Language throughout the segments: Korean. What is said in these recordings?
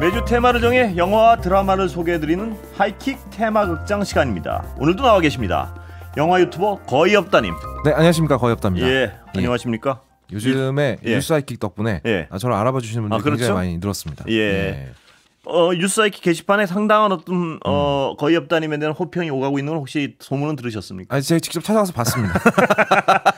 매주 테마를 정해 영화와 드라마를 소개해드리는 하이킥 테마극장 시간입니다. 오늘도 나와 계십니다. 영화 유튜버 거의 없다님. 네 안녕하십니까 거의 없다니다예 예. 안녕하십니까. 요즘에 예. 뉴스 하이킥 덕분에 예. 아, 저를 알아봐 주시는 분들이 아, 그렇죠? 굉장히 많이 늘었습니다. 예. 예. 어, 뉴스사이트 게시판에 상당한 어떤 어, 음. 거의 없다님에 대한 호평이 오가고 있는 걸 혹시 소문은 들으셨습니까? 아, 제가 직접 찾아가서 봤습니다.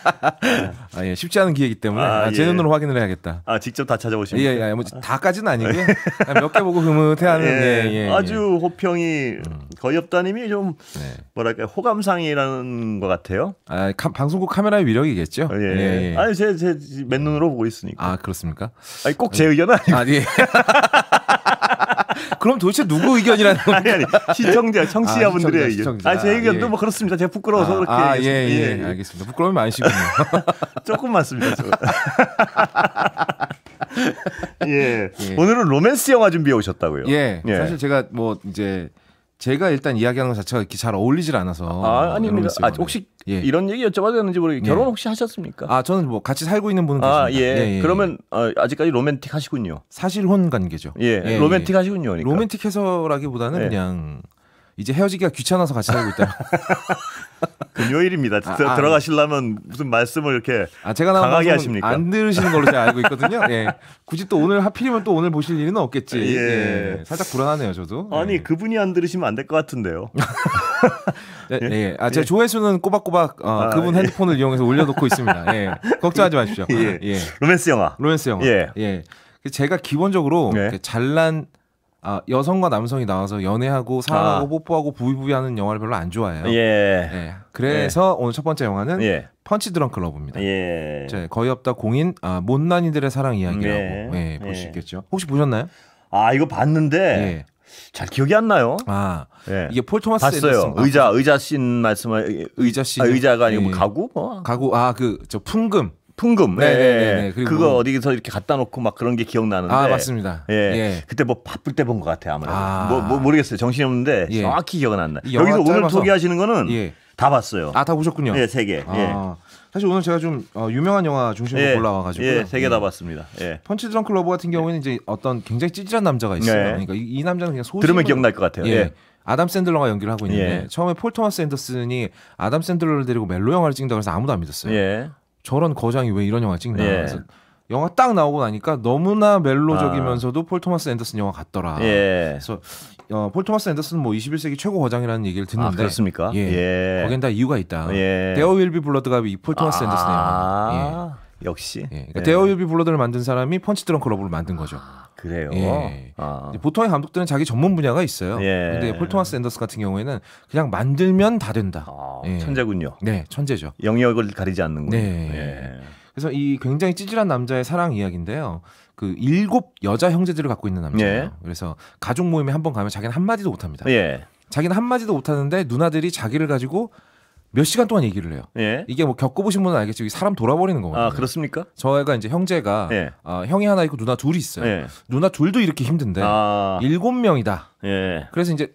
아, 예, 쉽지 않은 기회이기 때문에 아, 아, 제 예. 눈으로 확인을 해야겠다. 아, 직접 다 찾아보시면. 예, 예, 뭐 아. 다까지는 아니고요. 아, 몇개 보고 흐뭇해하는 예, 예, 예, 예. 아주 호평이 음. 거의 없다님이 좀 네. 뭐랄까 호감상이라는 것 같아요. 아, 카, 방송국 카메라의 위력이겠죠. 아, 예. 예, 예, 아니 제 제맨 눈으로 보고 있으니까. 아, 그렇습니까? 아니 꼭 제 의견은 아니고. 아, 예. 그럼 도대체 누구 의견이라는 거니까 아니, 아니, 시청자, 아, 청취자분들의 아, 시청자, 시청자. 아, 제 의견도 아, 예. 뭐 그렇습니다. 제가 부끄러워서 아, 그렇게. 아, 예, 예, 예, 예, 알겠습니다. 부끄러움이 많으시군요. 조금 많습니다, 저. 예. 예. 오늘은 로맨스 영화 준비해 오셨다고요? 예. 예. 사실 제가 뭐 이제 제가 일단 이야기하는 것 자체가 이렇게 잘 어울리질 않아서 아, 아 아닙니다. 아, 혹시 예. 이런 얘기 여쭤봐도 되는지 모르겠는데 예. 결혼 혹시 하셨습니까? 아 저는 뭐 같이 살고 있는 분은 아, 계십니다. 예. 예, 예. 예. 그러면 어, 아직까지 로맨틱 하시군요. 사실혼 관계죠. 예, 예 로맨틱 하시군요. 그러니까. 로맨틱해서라기보다는 그냥 이제 헤어지기가 귀찮아서 같이 살고 있다. 금요일입니다. 아, 아, 들어가시려면 무슨 말씀을 이렇게 아, 제가 강하게 하십니까? 안 들으시는 걸로 제가 알고 있거든요. 예. 굳이 또 오늘 하필이면 또 오늘 보실 일은 없겠지. 예. 예. 살짝 불안하네요, 저도. 아니 예. 그분이 안 들으시면 안 될 것 같은데요. 예, 예. 아, 제 예. 조회수는 꼬박꼬박 어, 아, 그분 예. 핸드폰을 이용해서 올려놓고 있습니다. 예. 걱정하지 마십시오. 예. 예. 로맨스 영화. 로맨스 영화. 예. 예. 제가 기본적으로 네. 잘난 아, 여성과 남성이 나와서 연애하고 사랑하고 아. 뽀뽀하고 부이부이하는 영화를 별로 안 좋아해요. 예. 네, 예. 그래서 오늘 첫 번째 영화는 펀치 드렁 클럽입니다. 예. 제 거의 없다 공인 아, 못난이들의 사랑 이야기라고 예. 예 볼수 예. 있겠죠. 혹시 보셨나요? 아 이거 봤는데 예. 잘 기억이 안 나요. 아 예. 이게 폴 토마스 봤어요. 앤더슨. 의자 의자 씬 말씀을 의자 씬 아, 의자가 아니고 예. 뭐 가구 뭐 가구 아 그저 풍금 풍금. 네, 네, 네, 예. 네. 그거 어디서 이렇게 갖다 놓고 막 그런 게 기억나는데. 아 맞습니다. 예. 예. 그때 뭐 바쁠 때 본 것 같아요 아무래도. 아. 뭐, 뭐, 모르겠어요. 정신이 없는데 예. 정확히 기억은 안 나. 여기서 오늘 짧아 소개하시는 거는 예. 다 봤어요. 아다 보셨군요. 예, 세 개. 아. 예. 사실 오늘 제가 좀 어, 유명한 영화 중심으로 골라와가지고 예, 예 세개 다 봤습니다. 예. 펀치 드렁크 러브 같은 경우에는 이제 어떤 굉장히 찌질한 남자가 있어요. 네. 그러니까 이, 이, 남자는 그냥 소심 들으면 기억날 것 같아요. 예. 아담 샌들러가 연기를 하고 있는데 예. 처음에 폴 토마스 앤더슨이 아담 샌들러를 데리고 멜로 영화를 찍는다고 해서 아무도 안 믿었어요. 예. 저런 거장이 왜 이런 영화 찍나. 예. 그래서 영화 딱 나오고 나니까 너무나 멜로적이면서도 아. 폴 토마스 앤더슨 영화 같더라. 예. 그래서 어, 폴 토마스 앤더슨 뭐 21세기 최고 거장이라는 얘기를 아, 듣는데 아, 그렇습니까? 예. 예. 거긴 다 이유가 있다. 예. 데어 윌비 블러드가 이 폴 토마스 아. 앤더슨의 영화. 예. 역시. 예. 그러니까 예. 데어 윌비 블러드를 만든 사람이 펀치 드렁크 러브를 만든 거죠. 아. 그래요. 예. 아. 보통의 감독들은 자기 전문 분야가 있어요. 예. 근데 폴 토마스 앤더스 같은 경우에는 그냥 만들면 다 된다. 아, 예. 천재군요. 네, 천재죠. 영역을 가리지 않는군요. 네. 예. 그래서 이 굉장히 찌질한 남자의 사랑 이야기인데요. 그 일곱 여자 형제들을 갖고 있는 남자예요. 예. 그래서 가족 모임에 한 번 가면 자기는 한 마디도 못 합니다. 예. 자기는 한 마디도 못 하는데 누나들이 자기를 가지고 몇 시간 동안 얘기를 해요. 예. 이게 뭐 겪어보신 분은 알겠지만 사람 돌아버리는 거거든요. 아 그렇습니까? 저희가 이제 형제가 예. 어, 형이 하나 있고 누나 둘이 있어요. 예. 누나 둘도 이렇게 힘든데 아. 일곱 명이다. 예. 그래서 이제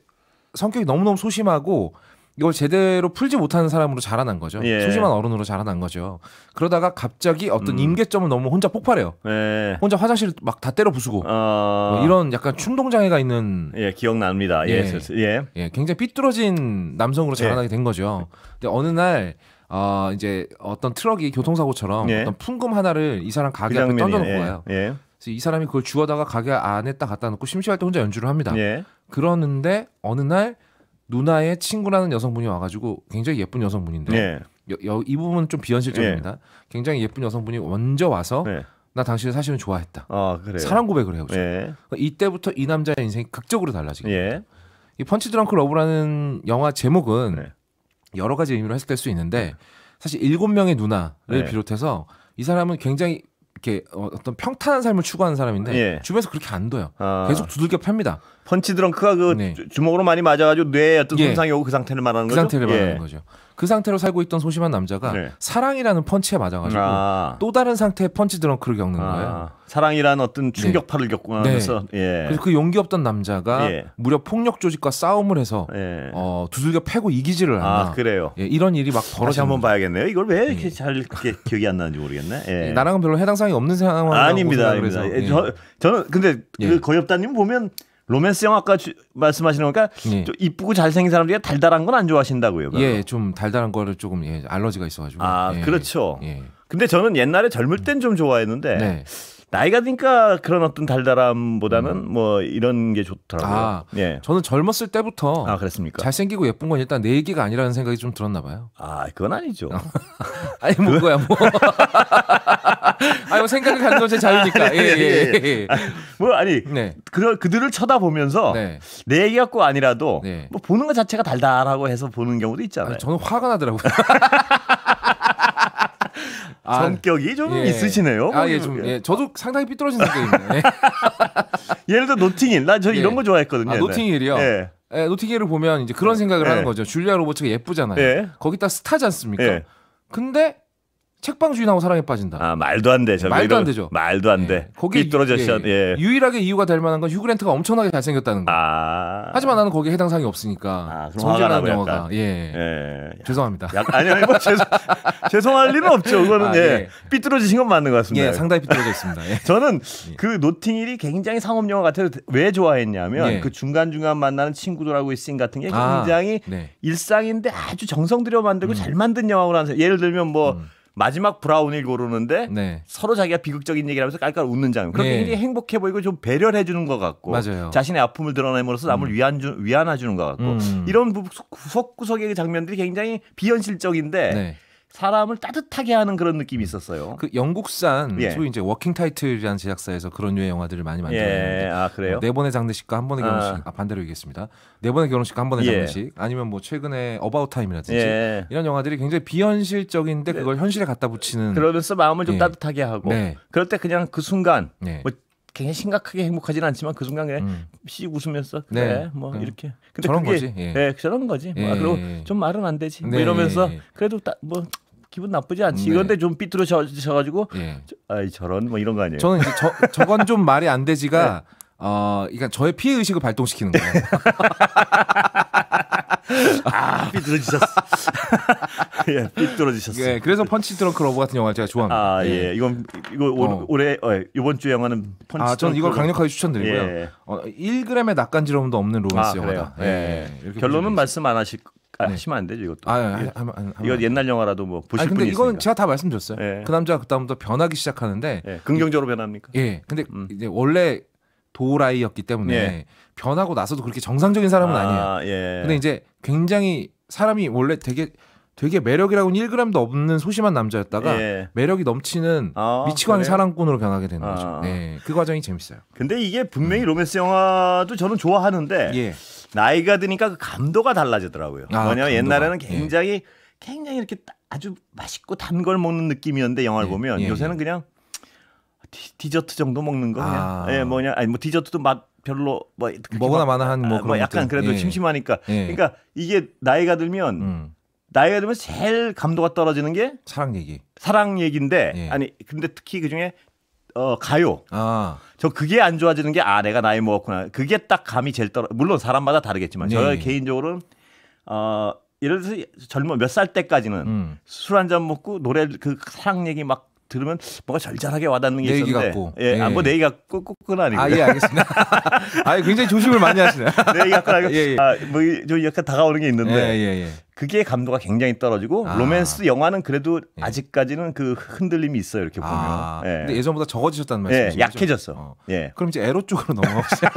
성격이 너무너무 소심하고 이걸 제대로 풀지 못하는 사람으로 자라난 거죠. 예. 소심한 어른으로 자라난 거죠. 그러다가 갑자기 어떤 음. 임계점을 너무 혼자 폭발해요. 예. 혼자 화장실 막다 때려 부수고 어... 뭐 이런 약간 충동 장애가 있는 예 기억납니다. 예. 예, 예. 예. 굉장히 삐뚤어진 남성으로 예. 자라나게 된 거죠. 근데 어느 날 어, 이제 어떤 트럭이 교통사고처럼 예. 어떤 풍금 하나를 이 사람 가게 그 앞에 던져놓고 가요. 그래서 이 사람이 그걸 주워다가 가게 안에 딱 갖다 놓고 심심할 때 혼자 연주를 합니다. 그러는데 어느 날 누나의 친구라는 여성분이 와가지고 굉장히 예쁜 여성분인데 예. 여, 여, 이 부분은 좀 비현실적입니다. 예. 굉장히 예쁜 여성분이 먼저 와서 예. 나 당신을 사실은 좋아했다. 아, 사랑 고백을 해요. 예. 이때부터 이 남자의 인생이 극적으로 달라지게 됩니다. 예. 이 펀치 드렁크 러브라는 영화 제목은 여러 가지 의미로 해석될 수 있는데 사실 일곱 명의 누나를 비롯해서 이 사람은 굉장히 이렇게 어, 어떤 평탄한 삶을 추구하는 사람인데 예. 주변에서 그렇게 안 둬요. 아. 계속 두들겨 팝니다 펀치 드렁크가 그 네. 주먹으로 많이 맞아가지고 뇌에 어떤 예. 손상이 예. 오고 그 상태를 말하는 그 거죠. 그 상태를 예. 말하는 거죠. 그 상태로 살고 있던 소심한 남자가 네. 사랑이라는 펀치에 맞아가지고 아. 또 다른 상태의 펀치 드렁크를 겪는 아. 거예요. 사랑이라는 어떤 네. 충격파를 네. 겪고 나서 예. 그래서 그 용기 없던 남자가 예. 무려 폭력 조직과 싸움을 해서 예. 어, 두들겨 패고 이기지를 않아. 아, 그래요. 이런 일이 막 벌어져. 다시 한번 봐야겠네요. 이걸 왜 이렇게 잘 기억이 안 나는지 모르겠네. 나랑은 별로 해당 사항이 없는 상황이라고 아닙니다. 아닙니다. 저, 저는 근데 그 거의 없다님 보면 로맨스 영화 아까 말씀하시는 거니까 예. 이쁘고 잘생긴 사람들이 달달한 건 안 좋아하신다고요? 별로? 예, 좀 달달한 거를 조금 예, 알러지가 있어가지고. 아, 예. 그렇죠. 예. 근데 저는 옛날에 젊을 음. 땐좀 좋아했는데 네. 나이가 드니까 그런 어떤 달달함보다는 음. 뭐 이런 게 좋더라고요. 아, 예. 저는 젊었을 때부터 아 그렇습니까? 잘생기고 예쁜 건 일단 내 얘기가 아니라는 생각이 좀 들었나 봐요. 아 그건 아니죠. 아니 그... 거야 뭐. 뭐. 아니 생각을 갖는 건 제 자유니까. 예예예. 아, 예, 예, 예, 예. 아, 뭐 아니 네. 그 그들을 쳐다보면서 네. 내 얘기 갖고 아니라도 네. 뭐 보는 것 자체가 달달하고 해서 보는 경우도 있잖아요. 아니, 저는 화가 나더라고요. 아, 전격이 좀 예. 있으시네요. 아, 예, 좀, 예. 예. 저도 상당히 삐뚤어진 성격입니다. 예. 예를 들어 노팅힐. 나저 예. 이런 거 좋아했거든요. 아, 노팅힐이요? 예. 예, 노팅힐을 보면 이제 그런 생각을 하는 거죠. 줄리아 로버츠가 예쁘잖아요. 거기다 스타지 않습니까? 근데 책방 주인하고 사랑에 빠진다. 아 말도 안 돼. 말도 이런, 안 되죠. 말도 안 예. 거기 떨어져 예, 예. 유일하게 이유가 될 만한 건 휴그랜트가 엄청나게 잘생겼다는 거. 아... 하지만 나는 거기에 해당 사항이 없으니까. 아, 정재라는 영화가. 예. 죄송합니다. 약, 아니요, 뭐 죄송. 죄송할 일은 없죠. 그거는 아, 예. 예. 삐뚤어지신 건 맞는 것 같습니다. 예, 상당히 삐뚤어져 있습니다. 예. 저는 그 노팅힐이 굉장히 상업 영화 같아서 왜 좋아했냐면 예. 그 중간 중간 만나는 친구들하고 씬 같은 게 아, 굉장히 아, 네. 일상인데 아주 정성 들여 만들고 음. 잘 만든 영화라는 예를 들면 뭐. 음. 마지막 브라운을 고르는데 네. 서로 자기가 비극적인 얘기를 하면서 깔깔 웃는 장면. 그런 네. 굉장히 행복해 보이고 좀 배려를 해주는 것 같고 맞아요. 자신의 아픔을 드러내므로써 남을 음. 위안 주, 위안해주는 것 같고 음. 이런 구석구석의 그 장면들이 굉장히 비현실적인데 네. 사람을 따뜻하게 하는 그런 느낌이 있었어요. 그 영국산 예. 소위 이제 워킹 타이틀이라는 제작사에서 그런 류의 영화들을 많이 예. 만들었는데 예. 아, 그래요? 어, 네 번의 장례식과 한 번의 아. 결혼식 아, 아 반대로 얘기했습니다. 네 번의 결혼식과 한 번의 예. 장례식 아니면 뭐 최근에 어바웃 타임이라든지 예. 이런 영화들이 굉장히 비현실적인데 네. 그걸 현실에 갖다 붙이는 그러면서 마음을 좀 예. 따뜻하게 하고 네. 그럴 때 그냥 그 순간 네. 뭐 굉장히 심각하게 행복하지는 않지만 그 순간 에 음. 씩 웃으면서 네. 그래 네. 뭐 음. 이렇게 근데 저런 그게, 거지 예. 예 저런 거지 뭐, 아, 예. 뭐, 그리고 좀 말은 안 되지 뭐 네. 뭐 이러면서 그래도 딱뭐 기분 나쁘지 않지 네. 이런데 좀 삐뚤어져가지고 예. 저, 아이 저런 뭐 이런 거 아니에요 저는 이제 저, 저건 좀 말이 안 되지가 네. 어, 그러니까 저의 피해 의식을 발동시키는 거예요. 아, 삐뚤어지셨어. 예, 삐뚤어지셨어. 예, 그래서 펀치 드렁크 러브 같은 영화 제가 좋아합니다. 아, 예. 예. 이건 이거 어. 올해 어, 이번 주 영화는 펀치 아, 저는 이걸 강력하게 추천드리고요. 예. 어, 1g의 낯간지러움도 없는 로맨스 아, 영화다. 예. 예. 예. 결론은 말씀 안 하실 아, 네. 하시면 안 되죠 이것도. 아, 아, 아, 아 이거 옛날 영화라도 뭐 보실 분이 있으니까. 제가 다 말씀드렸어요. 예. 그 남자 가 그 그다음부터 변하기 시작하는데. 예. 긍정적으로 변합니까? 예. 근데 음. 이제 원래 도라이였기 때문에 예. 변하고 나서도 그렇게 정상적인 사람은 아, 니에요 예. 근데 이제 굉장히 사람이 원래 되게 되게 매력이라고는 1g도 없는 소심한 남자였다가 예. 매력이 넘치는 아, 미치광이 사랑꾼으로 변하게 되는 아. 거죠. 네, 그 과정이 재밌어요. 근데 이게 분명히 음. 로맨스 영화도 저는 좋아하는데 예. 나이가 드니까 그 감도가 달라지더라고요. 아, 왜냐 옛날에는 예. 굉장히 예. 굉장히 이렇게 아주 맛있고 단 걸 먹는 느낌이었는데 영화를 예. 보면 요새는 그냥 디, 저트 정도 먹는 거 그냥 아. 예 뭐냐 아니 뭐 디저트도 맛 별로 뭐 먹거나 마나 한뭐 아, 뭐 약간 것들. 그래도 예. 심심하니까 예. 그러니까 이게 나이가 들면 음. 나이가 들면 제일 감도가 떨어지는 게 사랑 얘기 사랑 얘기인데 예. 아니 근데 특히 그 중에 어 가요. 아. 저 그게 안 좋아지는 게 아 내가 나이 먹었구나. 그게 딱 감이 제일 떨어. 물론 사람마다 다르겠지만 네. 저 예. 개인적으로는 어 예를 들어서 젊은 몇살 때까지는 음. 술한 잔 먹고 노래 그 사랑 얘기 막 들으면 뭔가 절절하게 와닿는 게있는데 같고. 예, 아, 예. 아뭐 내기 갖고 꾹끈하니까 아예 알겠습니다. 아 굉장히 조심을 많이 하시네요. 내기 갖고 예, 예. 아뭐좀 약간 다가오는 게 있는데 예, 예, 예, 그게 감도가 굉장히 떨어지고 아. 로맨스 영화는 그래도 예. 아직까지는 그 흔들림이 있어요 이렇게 보면. 아. 예. 근데 예전보다 적어지셨다는 말씀이죠. 예, 약해졌어. 어. 예. 그럼 이제 에로 쪽으로 넘어갑시다.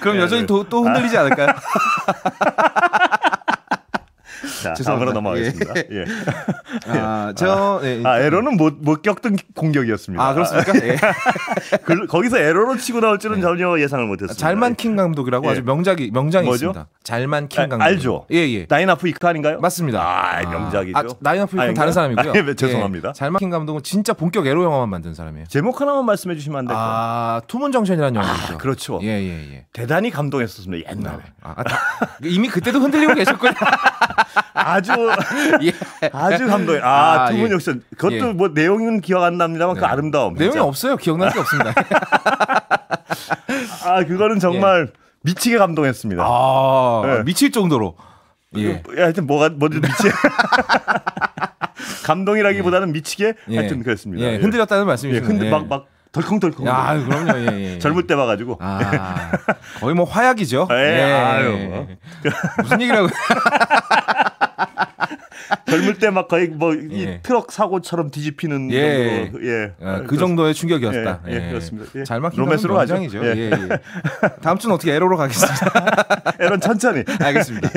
그럼 예, 여전히 네. 또, 또 흔들리지 않을까요? 자, 죄송합니으로 넘어가겠습니다. 예. 예. 아, 저 예. 아, 네, 아 에러는 못, 못 겪던 공격이었습니다. 아, 그렇습니까? 아, 예. 그, 거기서 에러로 치고 나올 줄은 네. 전혀 예상을 못 했습니다. 잘만 킹 예. 감독이라고 아주 예. 명작이 명작이 뭐죠? 있습니다. 잘만 킹 감독. 아, 알죠? 예, 예. 다이나프 이크 아닌가요? 맞습니다. 아, 명작이죠. 아, 다이나프 아, 이크 다른 사람이고요. 아, 죄송합니다. 잘만 킹 감독은 진짜 본격 에러 영화만 만든 사람이에요. 제목 하나만 말씀해 주시면 안 될까요? 아, 투문 정션이라는 영화죠. 그렇죠. 예, 예, 예. 대단히 감동했었습니다. 옛날에. 이미 그때도 흔들리고 계셨군요. 아주 예. 아주 감동. 아, 아 두분 예. 역시 그것도 예. 뭐 내용은 기억 안 납니다만 그 네. 그 아름다움. 내용이 진짜. 없어요. 기억날 게 없습니다. 아 그거는 정말 예. 미치게 감동했습니다. 아 네. 미칠 정도로. 그, 예. 뭐, 예. 하여튼 뭐가 뭔지 미치. 감동이라기보다는 미치게 하여튼 그랬습니다. 흔들렸다는 말씀이시죠. 예. 흔들 막막 덜컹덜컹. 아, 그럼요. 예, 예. 젊을 때 봐가지고. 아, 거의 뭐 화약이죠. 에 예, 아유, 뭐. 무슨 얘기라고. 젊을 때 막 거의 뭐 예. 트럭 사고처럼 뒤집히는 예. 정도. 예. 아, 그 정도의 충격이었다. 예, 예, 예. 그렇습니다. 예. 잘 막힌 로맨스로 명장이죠. 예. 예. 예. 다음 주는 어떻게 에로로 가겠습니다. 에런 천천히. 알겠습니다.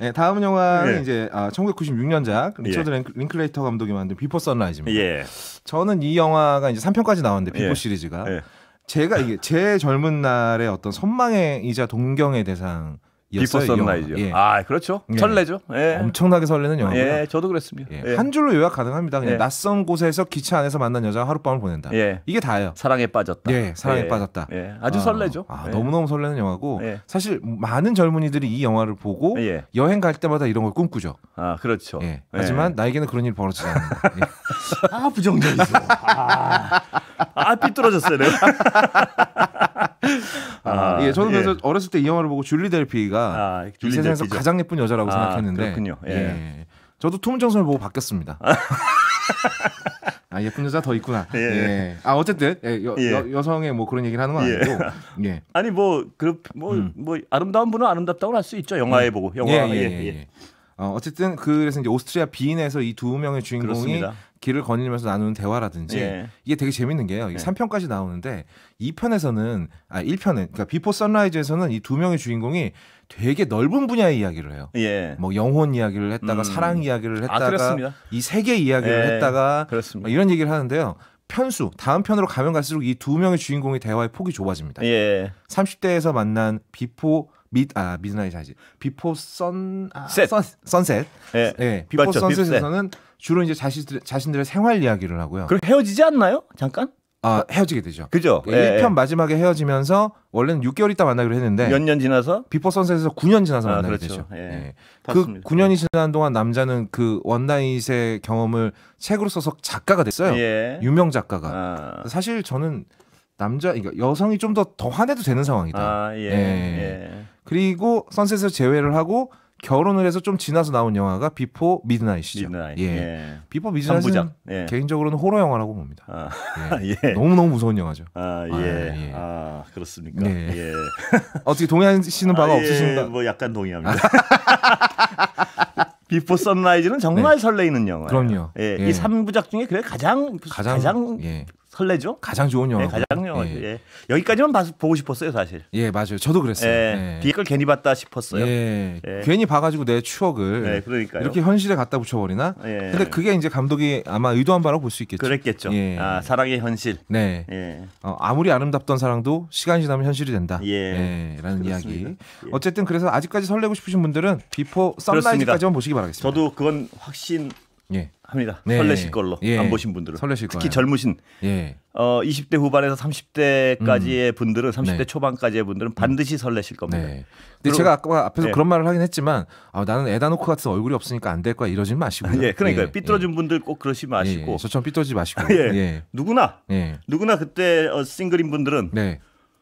예. 예 다음 영화는 이제 아, 1996년작 리처드 예. 링클레이터 감독이 만든 비포 선라이즈입니다. 예. 저는 이 영화가 이제 3편까지 나왔는데 비포 시리즈가 제가 이게 제 젊은 날의 어떤 선망의이자 동경의 대상 비포 선라이즈. 예. 아 그렇죠. 예. 설레죠. 예. 엄청나게 설레는 영화. 예, 저도 그랬습니다. 예. 예. 한 줄로 요약 가능합니다. 그냥 예. 낯선 곳에서 기차 안에서 만난 여자 하룻밤을 보낸다. 예. 이게 다예요. 사랑에 빠졌다. 예, 사랑에 빠졌다. 아주 아, 설레죠. 아, 너무 너무 설레는 영화고 사실 많은 젊은이들이 이 영화를 보고 여행 갈 때마다 이런 걸 꿈꾸죠. 아 그렇죠. 하지만 나에게는 그런 일이 벌어지지 않는다. 아 부정적이죠. 아. 아 삐뚤어졌어요 내가. 아, 아, 예, 저는 그래서 예. 어렸을 때 이 영화를 보고 줄리 델피가 아, 줄리 세상에서 델피죠. 가장 예쁜 여자라고 아, 생각했는데 그렇군요. 예. 예. 저도 투문 정선을 보고 바뀌었습니다. 아 예쁜 여자 더 있구나. 예. 예. 아 어쨌든 예, 여, 예. 여, 성의뭐 그런 얘기를 하는 건 예. 아니고. 예. 아니 뭐 그뭐 뭐, 음. 뭐 아름다운 분은 아름답다고 할 수 있죠. 영화에 음. 보고 영화. 예, 예, 예, 예, 어, 어쨌든 그래서 이제 오스트리아 비인에서 이 두 명의 주인공이 그렇습니다. 길을 거닐면서 나누는 대화라든지 예. 이게 되게 재밌는 게요. 예. 3편까지 나오는데 2편에서는 아 1편에 그러니까 비포 선라이즈에서는 이 두 명의 주인공이 되게 넓은 분야의 이야기를 해요. 예. 뭐 영혼 이야기를 했다가 음. 사랑 이야기를 아, 했다가 아, 이 세계 이야기를 예. 했다가 그렇습니다. 이런 얘기를 하는데요. 편수 다음 편으로 가면 갈수록 이 두 명의 주인공의 대화의 폭이 좁아집니다. 예. 30대에서 만난 비포 밑, 아, 미드나잇 아지. 비포 선, 셋. 선, 셋 예. 비포 예, 맞죠, 선셋에서는 주로 이제 자신들, 자신들의 생활 이야기를 하고요. 그럼 헤어지지 않나요? 잠깐? 아, 헤어지게 되죠. 그죠? 예, 1편 예. 마지막에 헤어지면서 원래는 6개월 있다 만나기로 했는데 몇 년 지나서 비포 선셋에서 9년 지나서 아, 만나게 그렇죠. 되죠. 예. 예. 그 9년이 지난 동안 남자는 그 원나잇의 경험을 책으로 써서 작가가 됐어요. 예. 유명 작가가. 아. 사실 저는 남자 그러니까 여성이 좀 더더 더 화내도 되는 상황이다. 아, 예. 예. 예. 그리고 선셋을 제외를 하고 결혼을 해서 좀 지나서 나온 영화가 비포 미드나잇이죠. 미드나잇. 예. 예. 비포 미드나잇은 예. 개인적으로는 호러 영화라고 봅니다. 아. 예. 예. 너무 너무 무서운 영화죠. 아, 예. 아 예. 아, 그렇습니까? 네. 예. 어떻게 동의하시는 바가 아, 예. 없으신가? 뭐 약간 동의합니다. 비포 선라이즈는 정말 네. 설레이는 영화예요. 그럼요. 예, 이 3부작 중에 그래 가장 가장, 가장 설레죠? 가장 좋은 영화. 네, 가장 영화. 예. 예. 여기까지만 봐, 보고 싶었어요, 사실. 예, 맞아요. 저도 그랬어요. 예. 예. 뒤에 걸 괜히 봤다 싶었어요. 예. 예. 괜히 봐가지고 내 추억을 네, 이렇게 현실에 갖다 붙여버리나? 예. 근데 그게 이제 감독이 아마 의도한 바라고 볼 수 있겠죠. 그랬겠죠. 예. 아, 사랑의 현실. 네. 어, 아무리 아름답던 사랑도 시간이 지나면 현실이 된다. 예. 라는 이야기. 어쨌든 그래서 아직까지 설레고 싶으신 분들은 비포 선라이즈까지만 보시기 바라겠습니다. 저도 그건 확신 예. 합니다. 네. 설레실 걸로 예. 안 보신 분들은 설레실 특히 거예요. 젊으신 예. 어 20대 후반에서 30대까지의 음. 분들은 30대 네. 초반까지의 분들은 반드시 음. 설레실 겁니다. 네. 근데 제가 아까 앞에서 네. 그런 말을 하긴 했지만 아, 나는 에다노크 같은 얼굴이 없으니까 안 될 거야 이러진 마시고요. 아, 예, 그러니까 요 예. 삐뚤어진 예. 분들 꼭 그러시 마시고 저처럼 삐뚤지 마시고 예. 예. 아, 누구나 누구나 그때 어, 싱글인 분들은 네.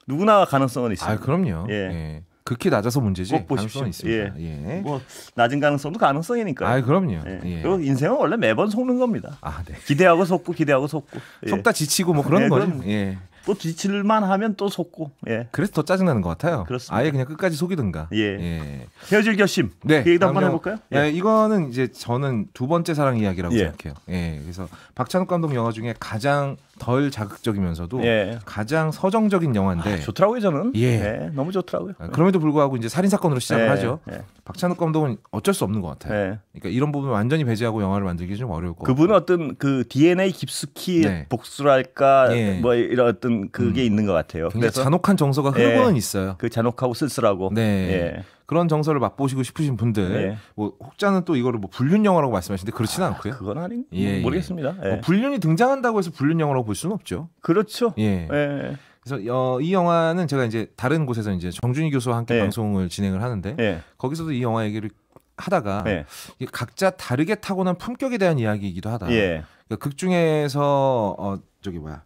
누구나 가능성은 있어요. 아, 그럼요. 예. 극히 낮아서 문제지. 꼭보십 있습니다. 예. 예. 뭐 낮은 가능성도 가능성이니까요. 아, 그럼요. 예. 예. 그리고 인생은 원래 매번 속는 겁니다. 아, 네. 기대하고 속고 기대하고 속고 예. 속다 지치고 뭐 그런 네, 거죠. 예. 또 지칠만 하면 또 속고. 예. 그래서 더 짜증 나는 것 같아요. 그렇습니다. 아예 그냥 끝까지 속이든가. 예. 예. 헤어질 결심. 네. 그 얘기도 한번 해볼까요? 예. 예. 이거는 이제 저는 두 번째 사랑 이야기라고 예. 생각해요. 예. 그래서 박찬욱 감독 영화 중에 가장 덜 자극적이면서도 예. 가장 서정적인 영화인데 아, 좋더라고요 저는 예. 네, 너무 좋더라고요 아, 그럼에도 불구하고 이제 살인 사건으로 시작을 예. 하죠 예. 박찬욱 감독은 어쩔 수 없는 것 같아요 예. 그러니까 이런 부분 을 완전히 배제하고 영화를 만들기 좀 어려울 것 그분은 같고. 어떤 그 DNA 깊숙이 네. 복수랄까 예. 뭐 이런 어떤 그게 음. 있는 것 같아요 그래서 잔혹한 정서가 흐르고는 있어요 그 잔혹하고 쓸쓸하고 네 그런 정서를 맛보시고 싶으신 분들 네. 뭐 혹자는 또 이거를 뭐 불륜 영화라고 말씀하시는데 그렇진 아, 않고요. 그건 아닌 예, 뭐 예. 모르겠습니다. 뭐 예. 뭐 불륜이 등장한다고 해서 불륜 영화라고 볼 수는 없죠. 그렇죠. 예. 예. 그래서 어, 이 영화는 제가 이제 다른 곳에서 이제 정준희 교수와 함께 예. 방송을 진행을 하는데 예. 거기서도 이 영화 얘기를 하다가 예. 각자 다르게 타고난 품격에 대한 이야기이기도 하다. 예. 그러니까 극 중에서 어 저기 뭐야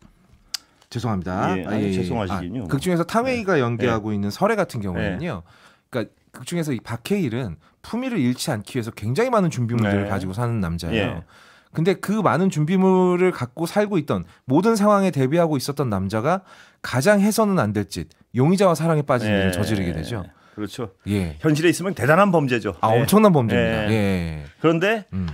죄송합니다. 예, 아니, 아, 죄송하시긴요. 아, 극 중에서 탕웨이가 연기하고 있는 설애 같은 경우에는요. 그러니까 극중에서 그 이 박해일은 품위를 잃지 않기 위해서 굉장히 많은 준비물들을 네. 가지고 사는 남자예요. 예. 근데 그 많은 준비물을 갖고 살고 있던 모든 상황에 대비하고 있었던 남자가 가장 해서는 안 될 짓, 용의자와 사랑에 빠진 예. 일을 저지르게 되죠. 그렇죠. 예. 현실에 있으면 대단한 범죄죠. 아, 예. 엄청난 범죄입니다. 예. 예. 그런데 음.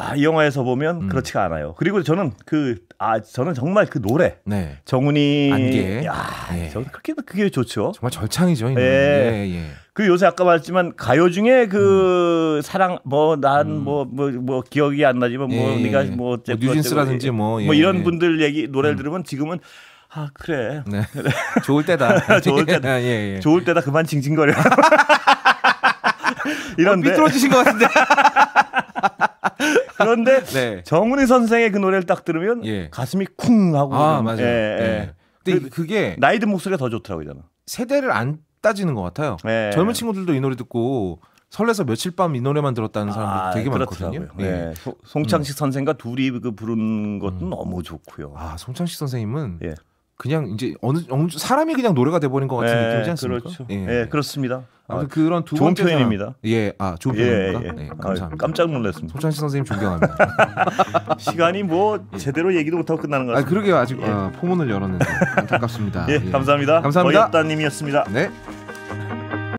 아, 이 영화에서 보면 음. 그렇지가 않아요. 그리고 저는 그, 아, 저는 정말 그 노래. 네. 정훈이. 안개. 야, 예. 저는 그렇게, 그게 좋죠. 정말 절창이죠. 예. 예, 예. 그 요새 아까 말했지만 가요 중에 그 음. 사랑, 뭐, 난 음. 뭐, 뭐, 뭐, 기억이 안 나지만 뭐, 예. 네가 예. 뭐, 어뭐 뉴진스라든지 뭐. 뭐, 예, 예, 뭐 이런 분들 얘기, 노래를 음. 들으면 지금은 아 그래. 네. 좋을 때다. 좋을 때다. 예, 예. 좋을 때다 그만 징징거려. 뭐 이런 어, 삐뚤어지신 것 같은데. 그런데 네. 정은희 선생의 그 노래를 딱 들으면 예. 가슴이 쿵 하고 아 맞아요. 예, 예. 예. 근데 그게 나이 든 목소리가 더 좋더라고요. 저는. 세대를 안 따지는 것 같아요. 예. 젊은 친구들도 이 노래 듣고 설레서 며칠 밤 이 노래만 들었다는 사람들 아, 되게 많거든요. 예. 소, 예. 송창식 음. 선생과 둘이 그 부른 것도 음. 너무 좋고요. 아 송창식 선생님은 그냥 이제 어느, 사람이 그냥 노래가 돼버린 것 같은 예, 느낌이지 않습니까? 그렇죠. 예, 예 그렇습니다. 아 그런 두 좋은 표현입니다. 예, 아 좋은 표현입니다. 예, 예. 네, 아, 감사합니다. 아, 깜짝 놀랐습니다. 소찬씨 선생님 존경합니다. 시간이 뭐 예. 제대로 얘기도 못하고 끝나는 것같 아, 그러게요. 아직 예. 아, 포문을 열었는데 안타깝습니다. 예, 예. 감사합니다. 감사합니다. 어이없다님이었습니다. 네.